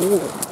おお